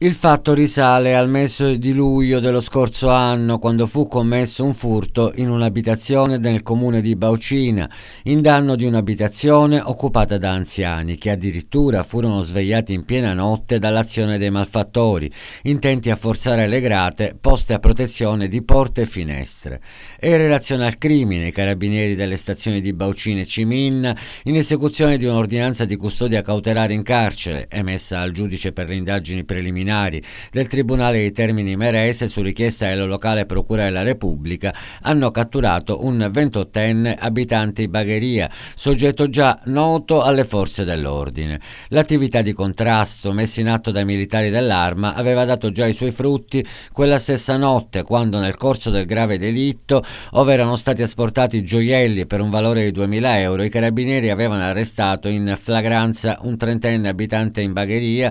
Il fatto risale al mese di luglio dello scorso anno quando fu commesso un furto in un'abitazione nel comune di Baucina in danno di un'abitazione occupata da anziani che addirittura furono svegliati in piena notte dall'azione dei malfattori intenti a forzare le grate poste a protezione di porte e finestre. E in relazione al crimine i carabinieri delle stazioni di Baucina e Ciminna in esecuzione di un'ordinanza di custodia cautelare in carcere emessa al giudice per le indagini preliminari disciplinari del Tribunale di Termini Merese su richiesta della locale Procura della Repubblica hanno catturato un 28enne abitante di Bagheria, soggetto già noto alle forze dell'ordine. L'attività di contrasto messa in atto dai militari dell'arma aveva dato già i suoi frutti quella stessa notte quando nel corso del grave delitto, ove erano stati asportati gioielli per un valore di 2000 euro, i carabinieri avevano arrestato in flagranza un trentenne abitante in Bagheria,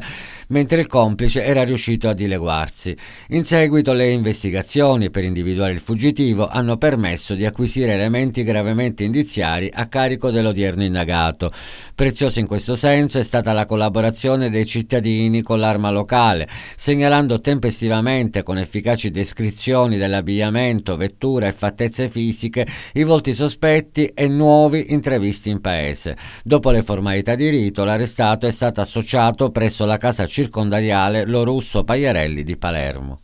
mentre il complice era riuscito a dileguarsi. In seguito le investigazioni per individuare il fuggitivo hanno permesso di acquisire elementi gravemente indiziari a carico dell'odierno indagato. Preziosa in questo senso è stata la collaborazione dei cittadini con l'arma locale, segnalando tempestivamente con efficaci descrizioni dell'abbigliamento, vettura e fattezze fisiche i volti sospetti e nuovi intravisti in paese. Dopo le formalità di rito, l'arrestato è stato associato presso la casa circondariale Russo Pagliarelli di Palermo.